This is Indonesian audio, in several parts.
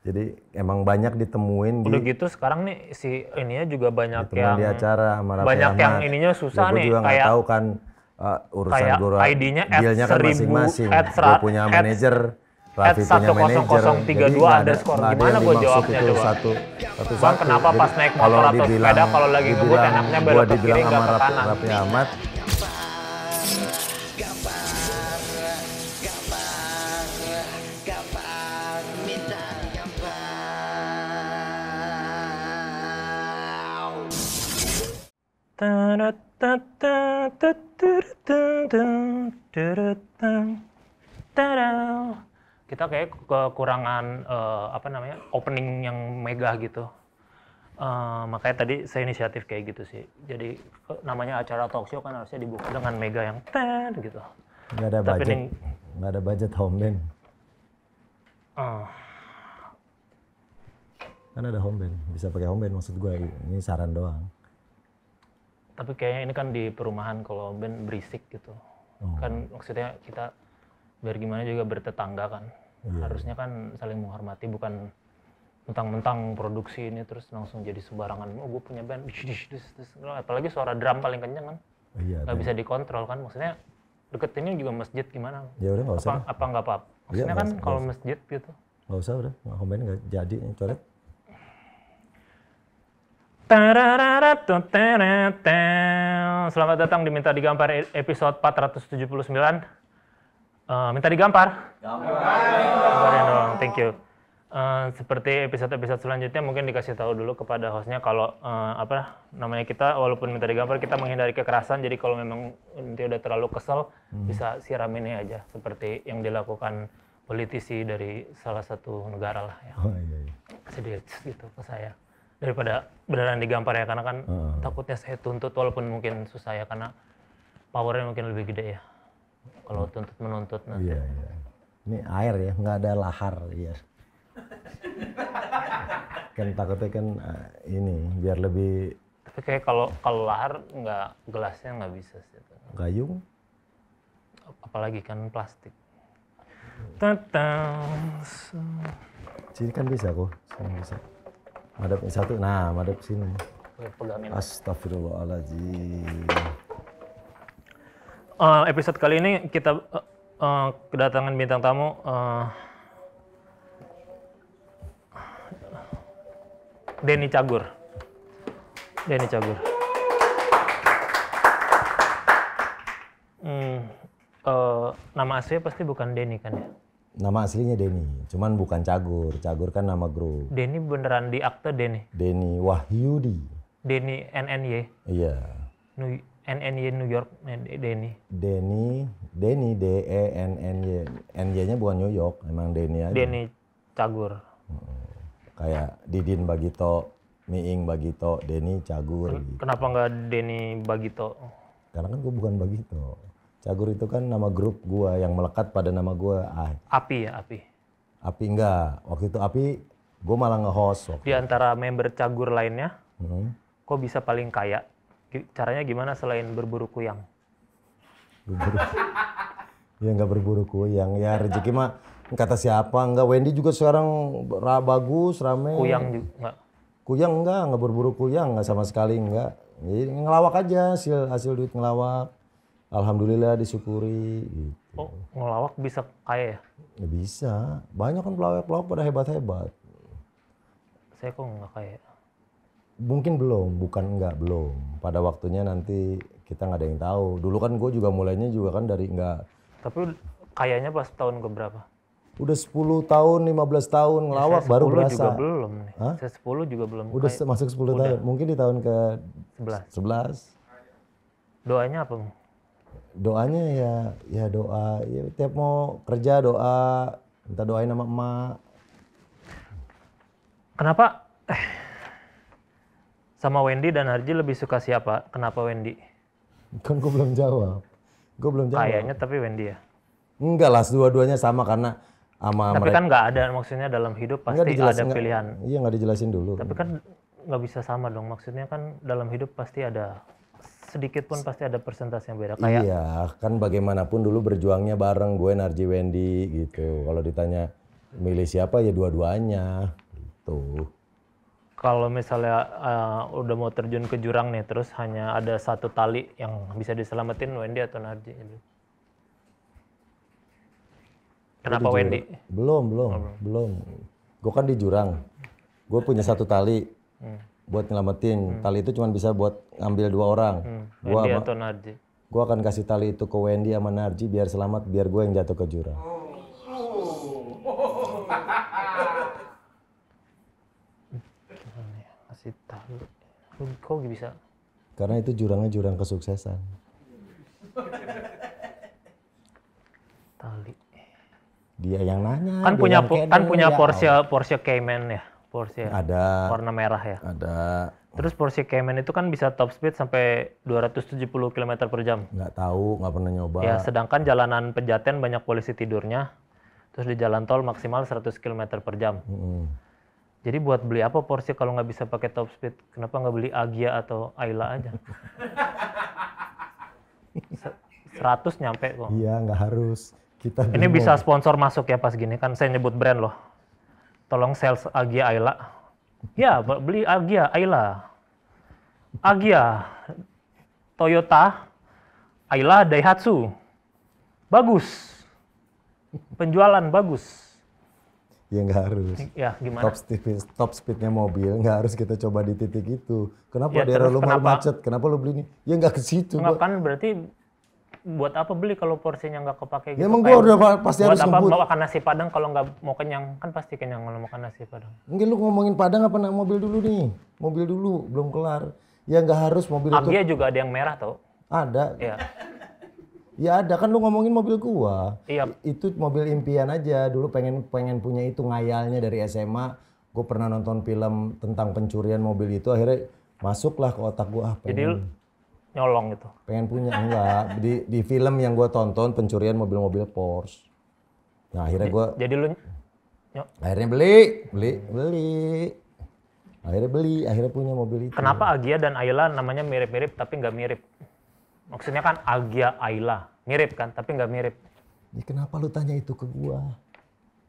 Jadi emang banyak ditemuin. Udah di, gitu sekarang nih si ininya juga banyak yang di acara sama Raffi banyak Ahmad. yang ininya susah ya, nih. juga nggak tahu kan uh, urusan kayak guru ID-nya dealnya kan masing-masing. Gue punya manajer, Raffi punya manajer. Jadi ada skor gimana gue jawabnya itu coba? Satu, satu, Bang, satu. kenapa Jadi, pas naik motor atau sepeda kalau lagi ngebut enaknya belok ke kiri nggak ke kanan? Raffi Ahmad, Kita kayak kekurangan uh, apa namanya opening yang megah gitu. Uh, makanya tadi saya inisiatif kayak gitu sih. Jadi namanya acara talk show kan harusnya dibuka dengan mega yang ten gitu. nggak ada Tapi budget. Nggak ada budget home band. Uh, kan ada home band, bisa pakai home band maksud gue. Ini saran doang tapi kayaknya ini kan di perumahan kalau band berisik gitu oh. kan maksudnya kita biar gimana juga bertetangga kan yeah. harusnya kan saling menghormati bukan mentang-mentang produksi ini terus langsung jadi sembarangan oh gue punya band apalagi suara drum paling kenceng kan yeah, nggak bisa dikontrol kan maksudnya deket ini juga masjid gimana ya udah nggak apa, apa iya, maksudnya ya, kan kalau masjid gitu nggak usah udah komen nggak jadi coret Selamat datang di Minta Digampar episode 479. Uh, minta digampar. Gampar dong, thank you. Uh, seperti episode-episode selanjutnya mungkin dikasih tahu dulu kepada hostnya kalau uh, apa namanya kita walaupun minta digampar kita menghindari kekerasan jadi kalau memang nanti udah terlalu kesel hmm. bisa ini aja seperti yang dilakukan politisi dari salah satu negara lah ya. Oh, iya, iya. Sedih gitu ke saya daripada beneran digampar ya karena kan hmm. takutnya saya tuntut walaupun mungkin susah ya karena powernya mungkin lebih gede ya kalau tuntut menuntut nah Iya, iya. Ini air ya, nggak ada lahar ya. kan takutnya kan eh, ini biar lebih. Tapi kayak kalau kalau lahar nggak gelasnya nggak bisa sih. Gayung? Apalagi kan plastik. Tatang. Sini kan bisa kok, sini bisa. Madep yang satu. Nah, madep sini. Astagfirullahaladzim. Uh, eh, episode kali ini kita uh, uh, kedatangan bintang tamu uh, Denny Cagur. Denny Cagur. Hmm, uh, nama aslinya pasti bukan Denny kan ya? Nama aslinya Denny, cuman bukan Cagur. Cagur kan nama grup. Denny beneran di akte Denny. Denny Wahyudi. Denny NNY. Iya. NNY New York eh, Denny. Denny, Denny D E N N Y. N Y nya bukan New York, emang Denny aja. Denny Cagur. Kayak Didin Bagito, Miing Bagito, Denny Cagur. Gitu. Kenapa nggak Denny Bagito? Karena kan gue bukan Bagito. Cagur itu kan nama grup gua yang melekat pada nama gua. Ah. Api ya, Api. Api enggak. Waktu itu Api gua malah nge-host. Di antara member Cagur lainnya, hmm. kok bisa paling kaya? Caranya gimana selain berburu kuyang? Berburu. ya enggak berburu kuyang. Ya rezeki mah kata siapa? Enggak Wendy juga sekarang ra bagus, rame. Kuyang juga enggak. Kuyang enggak, enggak berburu kuyang enggak sama sekali enggak. Ini ngelawak aja hasil hasil duit ngelawak Alhamdulillah disyukuri. Gitu. Oh, ngelawak bisa kaya ya? ya bisa. Banyak kan pelawak-pelawak pada hebat-hebat. Saya kok nggak kaya. Mungkin belum, bukan nggak belum. Pada waktunya nanti kita nggak ada yang tahu. Dulu kan gue juga mulainya juga kan dari nggak. Tapi kayaknya pas tahun ke berapa? Udah 10 tahun, 15 tahun ya, ngelawak ya, baru berasa. juga belum nih. Hah? Saya 10 juga belum. Udah kaya. masuk 10 udah. tahun. Mungkin di tahun ke 11. 11. Doanya apa, Bang? doanya ya ya doa ya tiap mau kerja doa minta doain sama emak kenapa eh, sama Wendy dan Harji lebih suka siapa kenapa Wendy kan gue belum jawab gue belum jawab kayaknya tapi Wendy ya enggak lah dua-duanya sama karena sama tapi mereka. kan nggak ada maksudnya dalam hidup pasti ada pilihan enggak, iya nggak dijelasin dulu tapi kan nggak bisa sama dong maksudnya kan dalam hidup pasti ada sedikit pun pasti ada persentase yang beda kayak iya kan bagaimanapun dulu berjuangnya bareng gue Narji Wendy gitu kalau ditanya milih siapa ya dua-duanya gitu kalau misalnya uh, udah mau terjun ke jurang nih terus hanya ada satu tali yang bisa diselamatin Wendy atau Narji kenapa Wendy belum belum oh, belum, belum. gue kan di jurang gue punya satu tali hmm buat nyelamatin. Hmm. Tali itu cuma bisa buat ngambil dua orang. Hmm. Gua Wendy atau Narji. Gua akan kasih tali itu ke Wendy sama Narji biar selamat, biar gue yang jatuh ke jurang. Oh. Kasih tali. Kau bisa? Karena itu jurangnya jurang kesuksesan. Tali. Dia yang nanya. Kan punya kan punya Porsche ya. Porsche Cayman ya. Porsche ya? Ada. Warna merah ya? Ada. Terus Porsche Cayman itu kan bisa top speed sampai 270 km per jam. Nggak tahu, nggak pernah nyoba. Ya, sedangkan jalanan pejaten banyak polisi tidurnya. Terus di jalan tol maksimal 100 km per jam. Hmm. Jadi buat beli apa Porsche kalau nggak bisa pakai top speed? Kenapa nggak beli Agia atau Ayla aja? 100 nyampe kok. Iya, nggak harus. Kita Ini bisa sponsor masuk ya pas gini kan saya nyebut brand loh tolong sales Agia Ayla. Ya, beli Agia Ayla. Agia, Toyota, Ayla Daihatsu. Bagus. Penjualan bagus. Ya nggak harus. Ya gimana? Top speed, top speednya mobil nggak harus kita coba di titik itu. Kenapa ya, daerah lu macet? Kenapa lu beli ini? Ya nggak ke situ. Kenapa kan berarti buat apa beli kalau porsinya nggak kepake gitu? Ya, emang gue udah pasti buat harus apa ngebut. makan nasi padang kalau nggak mau kenyang kan pasti kenyang kalau makan nasi padang. Mungkin lu ngomongin padang apa nak mobil dulu nih? Mobil dulu belum kelar. Ya nggak harus mobil Agia itu. juga ada yang merah tuh? Ada. Iya. Ya ada kan lu ngomongin mobil gua. Iya. Itu mobil impian aja. Dulu pengen pengen punya itu ngayalnya dari SMA. Gue pernah nonton film tentang pencurian mobil itu akhirnya masuklah ke otak gua ah pengen. Jadi nyolong gitu. Pengen punya enggak? di di film yang gue tonton pencurian mobil-mobil Porsche. Nah akhirnya gue. Jadi lu. Nyok. Akhirnya beli, beli, beli. Akhirnya beli, akhirnya punya mobil itu. Kenapa Agia dan Ayla namanya mirip-mirip tapi nggak mirip? Maksudnya kan Agia Ayla mirip kan tapi nggak mirip. Ya kenapa lu tanya itu ke gua?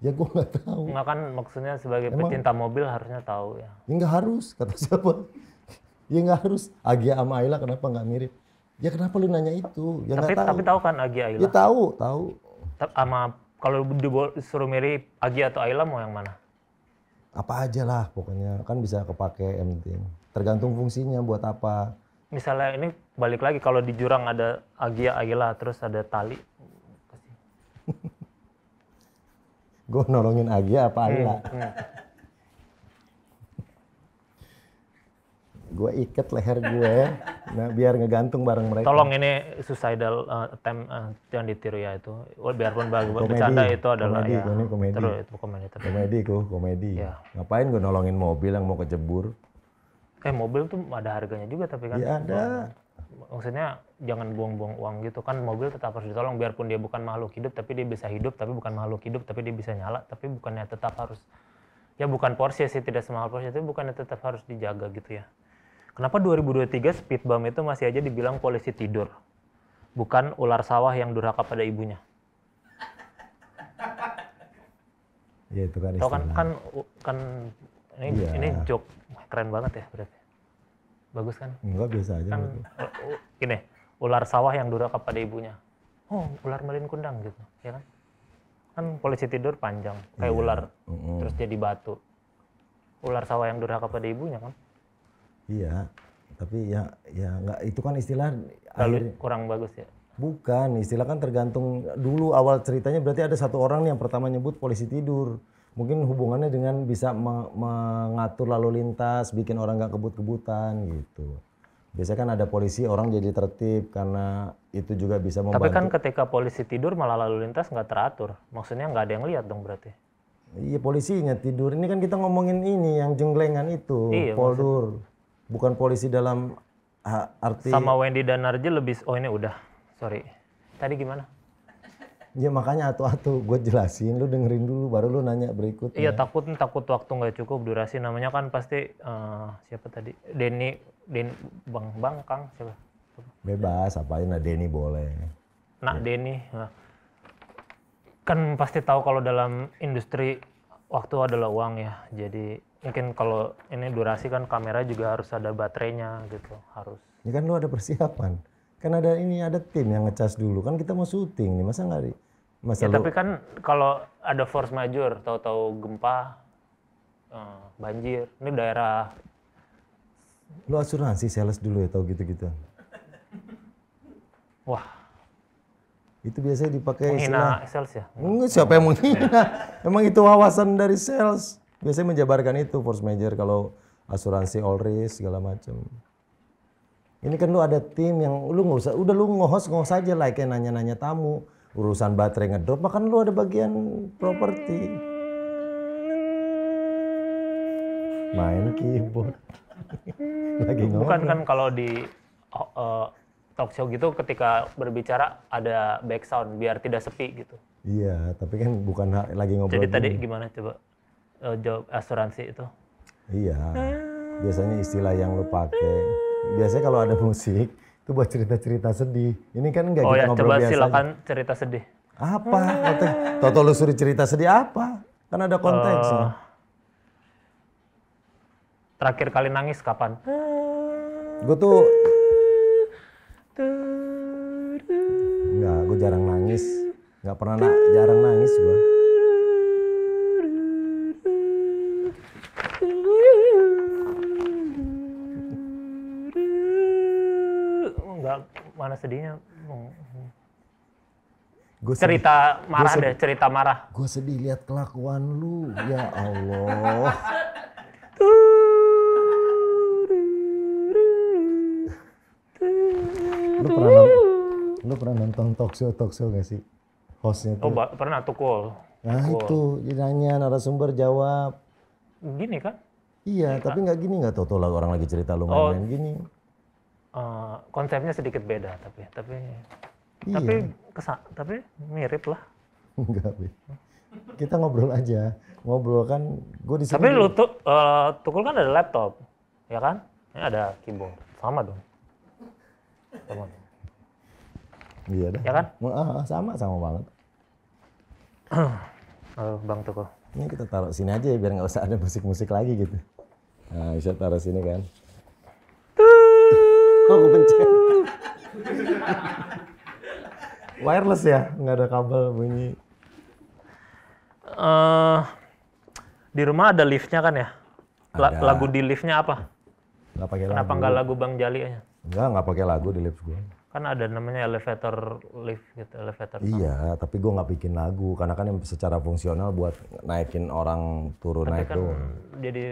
Ya gua nggak tahu. Nggak kan maksudnya sebagai Emang, pecinta mobil harusnya tahu ya. Ya nggak harus kata siapa ya nggak harus Agia sama Ayla kenapa nggak mirip ya kenapa lu nanya itu ya tapi tahu. tapi tahu kan Agia Ayla ya tahu tahu sama kalau disuruh mirip Agia atau Ayla mau yang mana apa aja lah pokoknya kan bisa kepake yang penting tergantung fungsinya buat apa misalnya ini balik lagi kalau di jurang ada Agia Ayla terus ada tali gue nolongin Agia apa Ayla hmm, hmm. gue ikat leher gue ya. nah biar ngegantung bareng mereka tolong ini suicidal uh, attempt uh, jangan ditiru ya itu biarpun bagus bercanda itu adalah komedi, ya komedi. komedi terus itu komedi terus. komedi gue komedi ya. ngapain gue nolongin mobil yang mau kejebur? eh mobil tuh ada harganya juga tapi kan ya ada maksudnya jangan buang-buang uang gitu kan mobil tetap harus ditolong biarpun dia bukan makhluk hidup tapi dia bisa hidup tapi bukan makhluk hidup tapi dia bisa nyala tapi bukannya tetap harus ya bukan Porsche sih tidak semahal Porsche tapi bukan tetap harus dijaga gitu ya Kenapa 2023 speed bump itu masih aja dibilang polisi tidur? Bukan ular sawah yang durhaka pada ibunya. Ya itu kan Tau kan, kan kan ini ya. ini joke keren banget ya berarti. Bagus kan? Enggak biasa aja. Kan, eh, gini, ular sawah yang durhaka pada ibunya. Oh, ular melin kundang gitu, ya kan? Kan polisi tidur panjang kayak ya. ular uh -uh. terus jadi batu. Ular sawah yang durhaka pada ibunya kan? Iya, tapi ya ya nggak itu kan istilah Lalu akhir, kurang bagus ya. Bukan, istilah kan tergantung dulu awal ceritanya berarti ada satu orang nih yang pertama nyebut polisi tidur. Mungkin hubungannya dengan bisa me mengatur lalu lintas, bikin orang nggak kebut-kebutan gitu. Biasanya kan ada polisi orang jadi tertib karena itu juga bisa membantu. Tapi kan ketika polisi tidur malah lalu lintas nggak teratur. Maksudnya nggak ada yang lihat dong berarti. Iya polisinya tidur. Ini kan kita ngomongin ini yang jenglengan itu, iya, poldur. Maksud bukan polisi dalam arti sama Wendy dan Narji lebih oh ini udah sorry tadi gimana Ya makanya atu-atu gue jelasin, lu dengerin dulu baru lu nanya berikut. Iya takut takut waktu nggak cukup durasi namanya kan pasti uh, siapa tadi Denny Den Bang Bang Kang siapa? Bebas apa apain nah Denny boleh. Nak ya. Denny ya. kan pasti tahu kalau dalam industri waktu adalah uang ya jadi mungkin kalau ini durasi kan kamera juga harus ada baterainya gitu harus ya kan lu ada persiapan kan ada ini ada tim yang ngecas dulu kan kita mau syuting nih masa nggak masa ya, lu... tapi kan kalau ada force major tahu-tahu gempa eh, banjir ini daerah lu asuransi sales dulu ya tau gitu-gitu wah itu biasanya dipakai menghina istilah. sales ya? Enggak, siapa yang menghina? Emang itu wawasan dari sales? biasanya menjabarkan itu force major kalau asuransi all risk segala macam. Ini kan lu ada tim yang lu nggak usah, udah lu ngohos ngohos saja lah kayak nanya-nanya tamu, urusan baterai ngedrop, makan lu ada bagian properti. Main keyboard. Lagi ngomong. Bukan kan kalau di uh, talk show gitu ketika berbicara ada back sound biar tidak sepi gitu. Iya, tapi kan bukan lagi ngobrol. Jadi tadi gimana coba? uh, job asuransi itu? Iya. Ah. Biasanya istilah yang lo pakai. Biasanya kalau ada musik itu buat cerita-cerita sedih. Ini kan enggak oh kita ya, ngobrol coba biasa. silakan aja. cerita sedih. Apa? Toto lu suruh cerita sedih apa? Kan ada konteks. Uh, eh, terakhir kali nangis kapan? Gue tuh Enggak, gue jarang nangis. Enggak pernah nak, jarang nangis gue. mana sedihnya hmm. gua cerita sedih. marah gua deh cerita marah gue sedih lihat kelakuan lu ya Allah lu pernah nonton, lu pernah nonton talk show talk show gak sih hostnya tuh oh pernah tukul nah tukul. itu ditanya narasumber jawab gini kan iya gini tapi nggak kan? gini nggak tau tau lah orang lagi cerita lu oh. main gini uh, konsepnya sedikit beda tapi tapi iya. tapi kesa tapi mirip lah enggak be. kita ngobrol aja ngobrol kan gue di tapi lu tuh eh, tukul kan ada laptop ya kan ini ada keyboard sama dong sama iya dah ya kan ah, ah, sama sama banget Halo bang tukul ini kita taruh sini aja ya biar nggak usah ada musik-musik lagi gitu nah, bisa taruh sini kan aku pencet. Wireless ya, nggak ada kabel bunyi. Uh, di rumah ada liftnya kan ya? La ada. Lagu di liftnya apa? Nggak pakai lagu. Kenapa nggak lagu Bang Jali aja? Enggak, nggak pakai lagu di lift gue. Kan ada namanya elevator lift gitu, elevator. Iya, tapi gue nggak bikin lagu karena kan yang secara fungsional buat naikin orang turun tapi naik kan turun. Jadi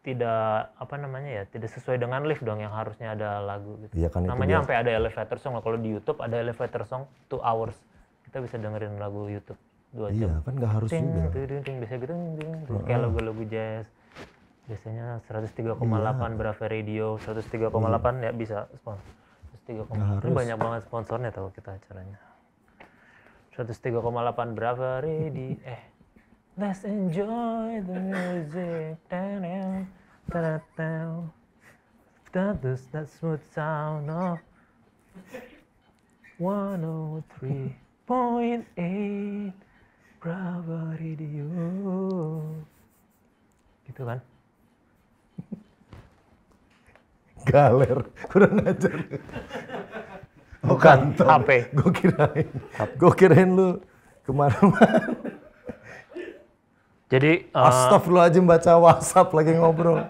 tidak apa namanya ya tidak sesuai dengan lift dong yang harusnya ada lagu gitu. Ya kan namanya sampai ada elevator song kalau di YouTube ada elevator song two hours kita bisa dengerin lagu YouTube dua iya jam. Iya kan nggak harus ting, juga. Ting, ting, ting, biasa gitu ting, ting. kayak lagu-lagu jazz biasanya 103,8 iya. berapa radio 103,8 hmm. Iya. ya bisa sponsor 103,8 ini banyak banget sponsornya tau kita acaranya 103,8 berapa radio eh Let's enjoy the music. That is that smooth sound of 103.8 Bravo Radio. Gitu kan? Galer, kurang ajar. Oh, Bukan, kantor. HP. Gue kirain, gue kirain lu kemana-mana. Jadi uh, Astagfirullahaladzim baca WhatsApp lagi ngobrol.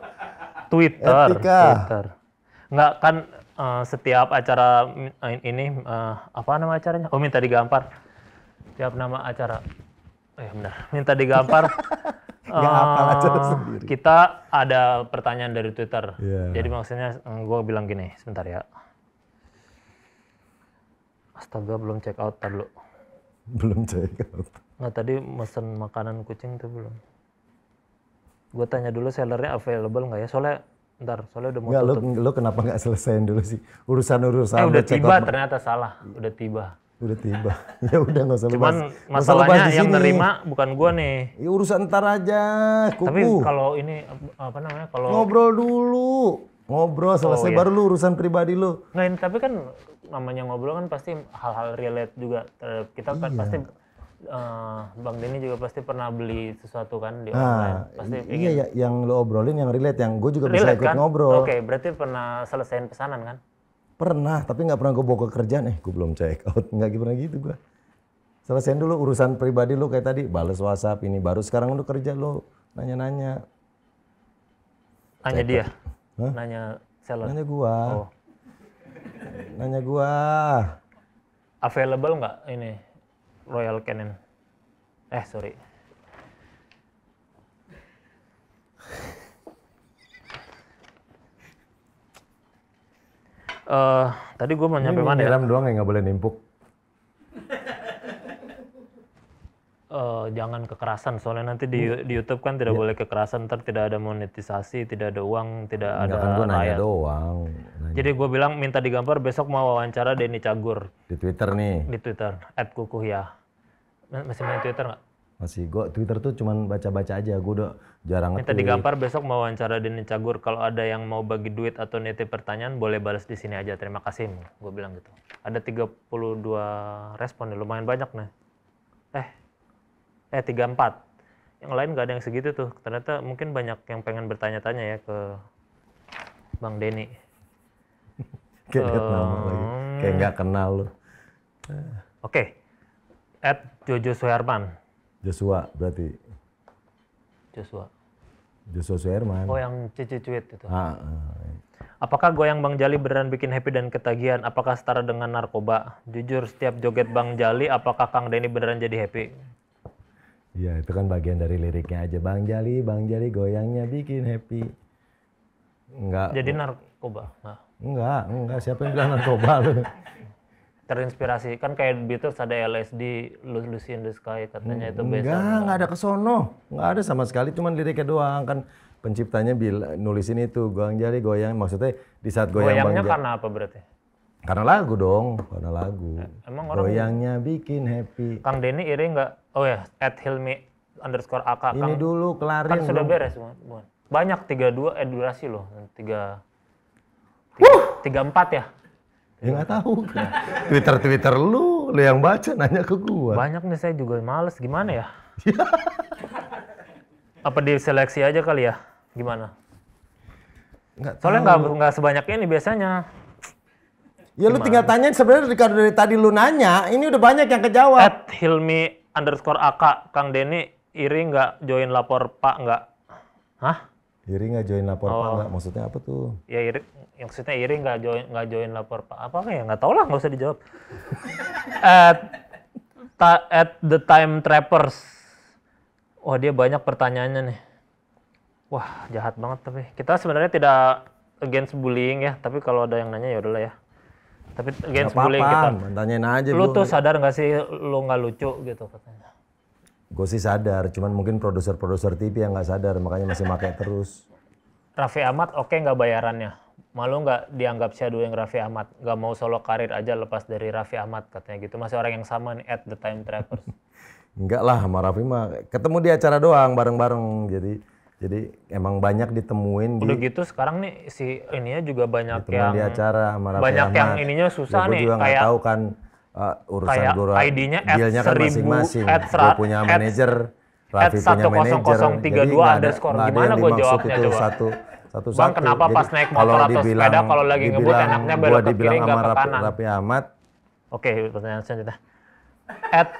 Twitter. Etika. Twitter. Nggak kan uh, setiap acara ini uh, apa nama acaranya? Oh minta digampar. Setiap nama acara. Oh, ya benar. Minta digampar. uh, apa sendiri. Kita ada pertanyaan dari Twitter. Yeah. Jadi maksudnya gue bilang gini, sebentar ya. Astaga belum check out, tar dulu. Belum check out. Nah tadi mesen makanan kucing tuh belum. Gue tanya dulu sellernya available nggak ya? Soalnya ntar soalnya udah mau nggak, tutup. Lo, lo kenapa nggak selesaiin dulu sih urusan-urusan? Eh udah tiba ternyata salah. Udah tiba. Udah tiba. ya udah nggak usah Cuman lepas. masalahnya lepas yang nerima bukan gue nih. Ya urusan ntar aja. Kuku. Tapi kalau ini apa namanya kalau ngobrol dulu. Ngobrol oh, selesai oh, iya. baru lu urusan pribadi lu. Nggak, tapi kan namanya ngobrol kan pasti hal-hal relate juga terhadap kita kan iya. pasti uh, Bang Denny juga pasti pernah beli sesuatu kan di nah, online. pasti ingin. Iya, yang lo obrolin yang relate, yang gue juga relate, bisa ikut kan? ngobrol. Oke, okay, berarti pernah selesaiin pesanan kan? Pernah, tapi nggak pernah gue bawa ke kerjaan. Eh, gue belum check out. Nggak pernah gitu gue. Selesaiin dulu urusan pribadi lo kayak tadi, bales WhatsApp ini. Baru sekarang lo kerja lo nanya-nanya. Nanya dia? Hah? Nanya seller? Nanya gue. Oh. Nanya gue. Available nggak ini Royal Canin eh sorry Uh, tadi gue mau nyampe mana ya? doang ya nggak boleh nimpuk. uh, jangan kekerasan soalnya nanti di, hmm. di YouTube kan tidak ya. boleh kekerasan ntar tidak ada monetisasi tidak ada uang tidak Enggak ada kan doang nanya. jadi gue bilang minta digambar besok mau wawancara Denny Cagur di Twitter nih di Twitter at kukuh ya masih main Twitter nggak? Masih. Gue Twitter tuh cuman baca-baca aja. Gue udah jarang ngetik. Minta digampar besok mau wawancara Denny Cagur. Kalau ada yang mau bagi duit atau nitip pertanyaan, boleh balas di sini aja. Terima kasih. Gue bilang gitu. Ada 32 respon. Lumayan banyak nih. Eh, eh 34. Yang lain gak ada yang segitu tuh. Ternyata mungkin banyak yang pengen bertanya-tanya ya ke Bang Denny. Kayak um, nama lagi. Kayak nggak kenal lu. Oke. Okay. At Jojo Suherman. Joshua berarti. Joshua. Joshua Suherman. Oh yang cucu-cuit itu. Ah, ah. Apakah goyang Bang Jali beneran bikin happy dan ketagihan? Apakah setara dengan narkoba? Jujur setiap joget Bang Jali apakah Kang Denny beneran jadi happy? Iya itu kan bagian dari liriknya aja. Bang Jali, Bang Jali goyangnya bikin happy. Enggak. Jadi narkoba? Nah. Enggak, enggak. Siapa yang bilang narkoba terinspirasi kan kayak Beatles ada LSD Lucy in the Sky katanya itu biasa. enggak nggak ada kesono nggak ada sama sekali cuman liriknya doang kan penciptanya bila nulisin itu goyang jari goyang maksudnya di saat goyang goyangnya bang, karena apa berarti karena lagu dong, karena lagu. Eh, emang orang goyangnya bikin happy. Kang Denny iri nggak? Oh ya, at Hilmi underscore AK. Ini Kang, dulu kelarin. Kan sudah beres, bukan? Banyak 32 eh durasi loh, tiga tiga empat ya? Ya nggak tahu kan. Nah, Twitter Twitter lu, lu yang baca nanya ke gua. Banyak nih saya juga males gimana ya? Apa di seleksi aja kali ya? Gimana? Nggak Soalnya nggak nggak sebanyak ini biasanya. Ya gimana? lu tinggal tanya sebenarnya dari, dari tadi lu nanya, ini udah banyak yang kejawab. At Hilmi underscore AK, Kang Denny iri nggak join lapor Pak nggak? Hah? Iri nggak join lapor oh. pak Maksudnya apa tuh? Ya Iri, yang maksudnya Iri nggak join nggak join lapor pak apa ya nggak tau lah nggak usah dijawab. at, ta, at the time trappers, wah dia banyak pertanyaannya nih. Wah jahat banget tapi kita sebenarnya tidak against bullying ya, tapi kalau ada yang nanya ya udahlah ya. Tapi against apa -apa, bullying kita. Tanyain aja. Lu tuh sadar nggak sih lu nggak lucu gitu katanya. Gue sih sadar, cuman mungkin produser-produser TV yang nggak sadar, makanya masih pakai terus. Raffi Ahmad oke okay nggak bayarannya? Malu nggak dianggap yang Raffi Ahmad? Nggak mau solo karir aja lepas dari Raffi Ahmad katanya gitu. Masih orang yang sama nih at the time travelers. Enggak lah sama Raffi mah. Ketemu di acara doang bareng-bareng. Jadi jadi emang banyak ditemuin. Udah di, gitu sekarang nih si ininya juga banyak yang di acara sama Raffi Banyak Ahmad. yang ininya ya, susah ya, nih. juga nggak kayak... tahu kan uh, urusan kayak gua ID-nya dealnya kan masing-masing. Gue punya manajer, Raffi punya manajer. Jadi nggak ada, ada gimana gue jawabnya itu coba? Satu, satu Bang, satu. kenapa Jadi, pas naik motor atau dibilang, sepeda kalau lagi ngebut enaknya belok ke kiri nggak ke kanan? Rapi Ahmad. Oke, pertanyaan selanjutnya. At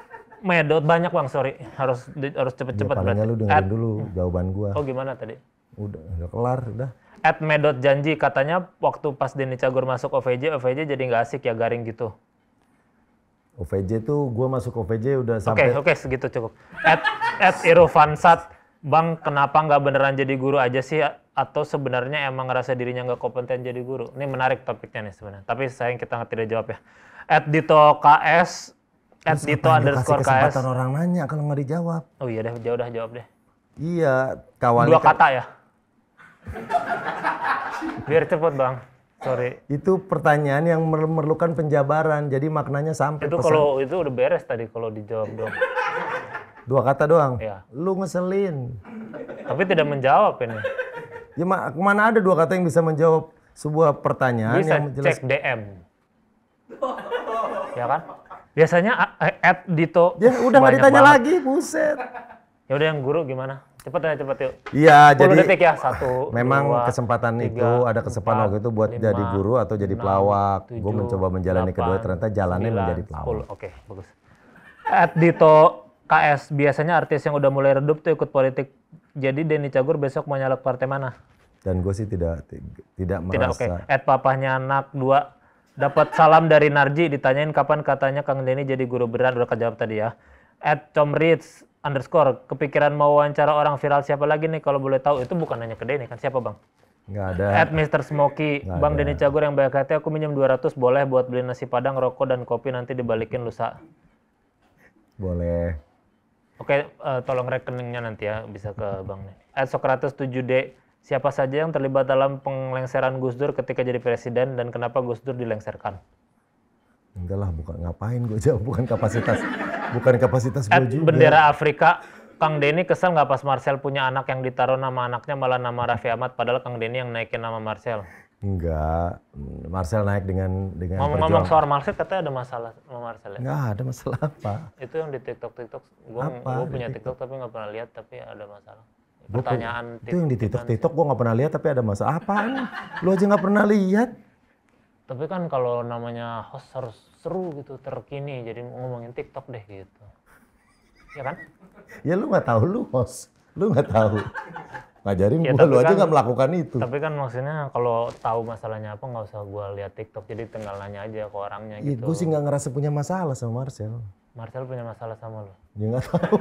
Medot banyak bang, sorry harus harus cepet-cepet. Ya, berarti. lu dengerin dulu jawaban gua. Oh gimana tadi? Udah, udah kelar, udah at Medot janji katanya waktu pas Denny Cagur masuk OVJ, OVJ jadi nggak asik ya garing gitu. OVJ tuh gue masuk OVJ udah sampai. Oke okay, oke okay, segitu cukup. At at Irfansat, bang kenapa nggak beneran jadi guru aja sih? Atau sebenarnya emang ngerasa dirinya nggak kompeten jadi guru? Ini menarik topiknya nih sebenarnya. Tapi sayang kita nggak tidak jawab ya. At Dito KS, at Terus Dito underscore KS. kesempatan orang nanya kalau nggak dijawab. Oh iya deh, jauh dah jawab deh. Iya, kawan. Dua kan kata ya. Biar cepet bang. Sorry. Itu pertanyaan yang memerlukan penjabaran. Jadi maknanya sampai Itu kalau itu udah beres tadi kalau dijawab dong. Dua kata doang. Ya. Lu ngeselin. Tapi tidak menjawab ini. Ya mana ada dua kata yang bisa menjawab sebuah pertanyaan bisa yang jelas cek DM. ya kan? Biasanya eh, at Dito. Ya udah nggak ditanya banget. lagi, buset. Ya udah yang guru gimana? Cepat ya, cepat yuk. Iya, jadi detik ya, satu. Memang dua, kesempatan tiga, itu ada kesempatan empat, waktu itu buat lima, jadi guru atau jadi enam, pelawak. Gue mencoba menjalani kedua, ternyata jalannya sembilan, menjadi pelawak. Oke, okay, bagus. At Dito KS biasanya artis yang udah mulai redup tuh ikut politik. Jadi Denny Cagur besok mau nyalek partai mana? Dan gue sih tidak tidak merasa. Tidak Okay. At papahnya anak dua dapat salam dari Narji ditanyain kapan katanya Kang Denny jadi guru beran udah kejawab tadi ya. At Comrits underscore kepikiran mau wawancara orang viral siapa lagi nih kalau boleh tahu itu bukan hanya ke nih kan siapa bang Nggak ada. At Mr. Smoky, Bang Denny Cagur yang banyak hati, aku minjem 200 boleh buat beli nasi padang, rokok, dan kopi nanti dibalikin lusa. Boleh. Oke, uh, tolong rekeningnya nanti ya, bisa ke Bang. At Socrates 7D, siapa saja yang terlibat dalam penglengseran Gus Dur ketika jadi presiden dan kenapa Gus Dur dilengserkan? enggak lah bukan ngapain gue jawab bukan kapasitas bukan kapasitas gue juga bendera Afrika Kang Denny kesel nggak pas Marcel punya anak yang ditaruh nama anaknya malah nama Raffi Ahmad padahal Kang Denny yang naikin nama Marcel Enggak, Marcel naik dengan dengan ngomong-ngomong soal Marcel katanya ada masalah sama Marcel ya? Enggak ada masalah apa? Itu yang di TikTok TikTok, gue punya TikTok, TikTok tapi nggak pernah lihat tapi ada masalah. Pertanyaan itu yang di TikTok TikTok gue nggak pernah lihat tapi ada masalah apaan? Lu aja nggak pernah lihat? tapi kan kalau namanya host harus seru gitu terkini jadi ngomongin TikTok deh gitu ya kan ya lu nggak tahu lu host lu nggak tahu ngajarin ya, gua lu kan, aja nggak melakukan itu tapi kan maksudnya kalau tahu masalahnya apa nggak usah gua lihat TikTok jadi tinggal nanya aja ke orangnya ya, gitu Gue gua sih nggak ngerasa punya masalah sama Marcel Marcel punya masalah sama lu ya nggak tahu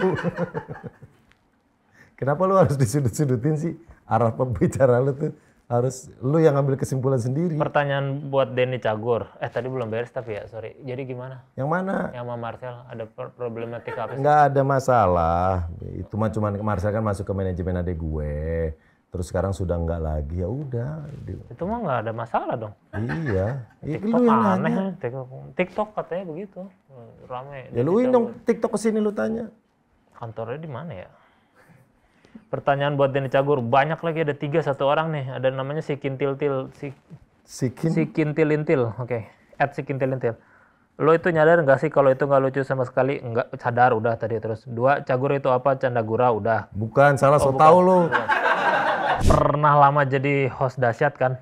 kenapa lu harus disudut-sudutin sih arah pembicara lu tuh harus lu yang ambil kesimpulan sendiri. Pertanyaan buat Denny Cagur. Eh tadi belum beres tapi ya, sorry. Jadi gimana? Yang mana? Yang sama Marcel ada problematika apa Enggak ada masalah. Itu mah cuman Marcel kan masuk ke manajemen adik gue. Terus sekarang sudah enggak lagi ya udah. Itu mah enggak ada masalah dong. Iya. Ya, TikTok ya, aneh. TikTok, TikTok katanya begitu. Rame. Ya luin dong TikTok ke sini lu tanya. Kantornya di mana ya? Pertanyaan buat Denny Cagur, banyak lagi ada tiga satu orang nih. Ada namanya si Kintil-til, si Sikin. Si kintil oke. Okay. At si Kintil-intil. Lo itu nyadar nggak sih kalau itu nggak lucu sama sekali? Nggak sadar udah tadi terus. Dua, Cagur itu apa? Canda gura udah. Bukan, salah oh, so tau lo. Pernah lama jadi host dahsyat kan?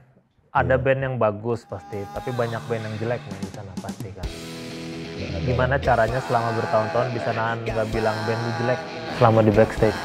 Ada yeah. band yang bagus pasti, tapi banyak band yang jelek nih di sana pasti kan gimana caranya selama bertahun-tahun bisa nahan nggak bilang band lu jelek selama di backstage